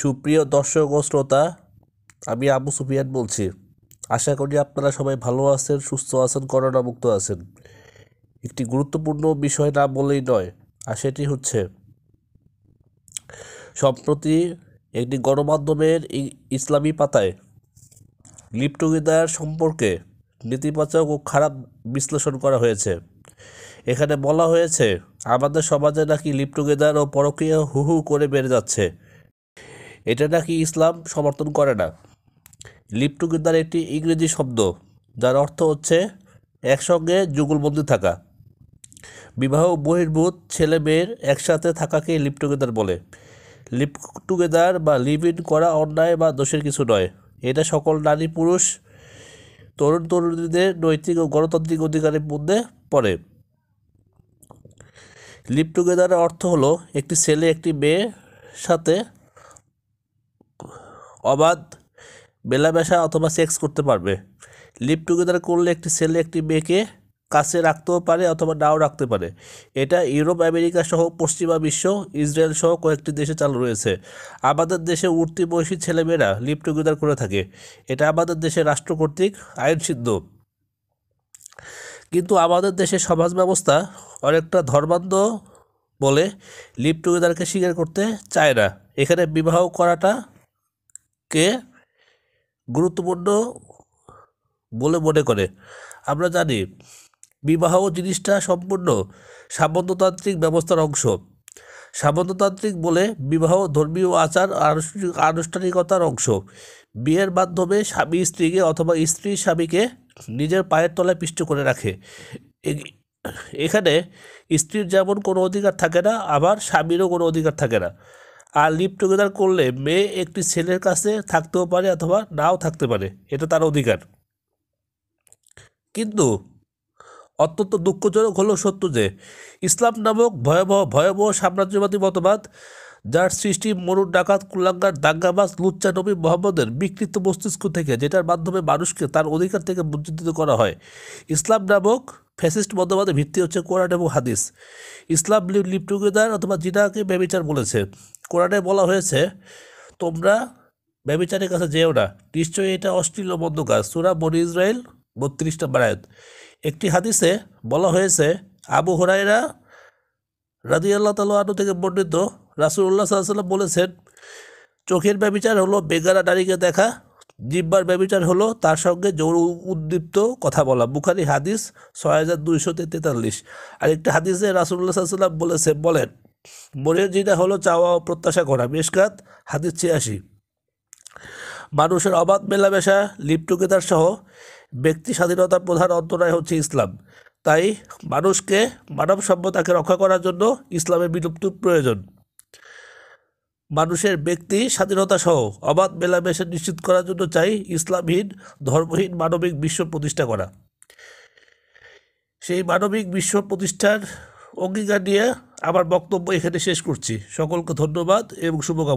সুপ্রিয় দর্শক ও শ্রোতা আমি আবু সুফিয়ান বলছি আশা করি আপনারা সবাই ভালো আছেন সুস্থ আছেন করোনামুক্ত আছেন একটি গুরুত্বপূর্ণ বিষয় না বলেই নয় আর সেটি হচ্ছে সম্প্রতি একটি গণমাধ্যমের ইসলামী পাতায় লিপ টুগেদার সম্পর্কে নেতিবাচক ও খারাপ বিশ্লেষণ করা হয়েছে এখানে বলা হয়েছে আমাদের সমাজে নাকি লিপ টুগেদার ও পরকীয় হু হু করে বেড়ে যাচ্ছে এটা নাকি ইসলাম সমর্থন করে না লিপ টুগেদার একটি ইংরেজি শব্দ যার অর্থ হচ্ছে একসঙ্গে যুগলবন্দি থাকা বিবাহ বহির্ভূত ছেলে মেয়ের একসাথে থাকাকে লিপ টুগেদার বলে লিপ টুগেদার বা লিভ ইন করা অন্যায় বা দোষের কিছু নয় এটা সকল নারী পুরুষ তরুণ তরুণীদের নৈতিক ও গণতান্ত্রিক অধিকারের মধ্যে পড়ে লিপটুগেদারের টুগেদারের অর্থ হলো একটি ছেলে একটি মেয়ের সাথে অবাধ মেলামেশা অথবা সেক্স করতে পারবে লিভ টুগেদার করলে একটি ছেলে একটি মেয়েকে কাছে রাখতেও পারে অথবা নাও রাখতে পারে এটা ইউরোপ আমেরিকা সহ পশ্চিমা বিশ্ব ইসরায়েল সহ কয়েকটি দেশে চালু রয়েছে আমাদের দেশে উঠতি বয়সী ছেলেমেয়েরা লিভ টুগেদার করে থাকে এটা আমাদের দেশে রাষ্ট্র কর্তৃক আইনসিদ্ধ কিন্তু আমাদের দেশে সমাজ ব্যবস্থা অনেকটা ধর্মান্ধ বলে লিভ টুগেদারকে স্বীকার করতে চায় না এখানে বিবাহ করাটা কে গুরুত্বপূর্ণ বলে মনে করে আমরা জানি বিবাহ জিনিসটা সম্পূর্ণ সামন্ততান্ত্রিক ব্যবস্থার অংশ সামন্ততান্ত্রিক বলে বিবাহ ধর্মীয় আচার আনুষ্ঠানিকতার অংশ বিয়ের মাধ্যমে স্বামী স্ত্রীকে অথবা স্ত্রী স্বামীকে নিজের পায়ের তলায় পিষ্ট করে রাখে এখানে স্ত্রীর যেমন কোনো অধিকার থাকে না আবার স্বামীরও কোনো অধিকার থাকে না আর লিভ টুগেদার করলে মেয়ে একটি ছেলের কাছে থাকতেও পারে অথবা নাও থাকতে পারে এটা তার অধিকার কিন্তু অত্যন্ত দুঃখজনক হলো সত্য যে ইসলাম নামক ভয়াবহ ভয়াবহ সাম্রাজ্যবাদী মতবাদ যার সৃষ্টি মরুর ডাকাত কুলাঙ্গার দাঙ্গাবাজ লুচ্চা নবী মোহাম্মদের বিকৃত মস্তিষ্ক থেকে যেটার মাধ্যমে মানুষকে তার অধিকার থেকে বঞ্চিত করা হয় ইসলাম নামক ফ্যাসিস্ট মতবাদের ভিত্তি হচ্ছে কোরআন এবং হাদিস ইসলাম লিপ টুগেদার অথবা জিনাকে ব্যবিচার বলেছে কোরআনে বলা হয়েছে তোমরা ব্যবিচারের কাছে যেও না নিশ্চয়ই এটা অশ্লীল বন্ধ কাজ সুরা বনি ইসরায়েল বত্রিশটা বারায়ত একটি হাদিসে বলা হয়েছে আবু হরাইরা রাজিয়াল্লাহ তালু থেকে বর্ণিত রাসুল্লাহ সাল্লাম বলেছেন চোখের ব্যবিচার হলো বেগারা নারীকে দেখা জিব্বার ব্যবচার হলো তার সঙ্গে জোর উদ্দীপ্ত কথা বলা বুখারি হাদিস ছয় হাজার দুইশো তেতাল্লিশ আর একটি হাদিসে রাসুল্লাহ সাল্লাম বলেছে বলেন মরিয়া জিনা হলো চাওয়া ও প্রত্যাশা করা মেশকাত হাদিস ছিয়াশি মানুষের অবাধ মেলামেশা লিপ টুগেদার সহ ব্যক্তি স্বাধীনতার প্রধান অন্তরায় হচ্ছে ইসলাম তাই মানুষকে মানবসভ্যতাকে রক্ষা করার জন্য ইসলামের বিলুপ্ত প্রয়োজন মানুষের ব্যক্তি স্বাধীনতা সহ অবাধ মেলামেশা নিশ্চিত করার জন্য চাই ইসলামহীন ধর্মহীন মানবিক বিশ্ব প্রতিষ্ঠা করা সেই মানবিক বিশ্ব প্রতিষ্ঠার অঙ্গীকার নিয়ে আমার বক্তব্য এখানে শেষ করছি সকলকে ধন্যবাদ এবং শুভকামনা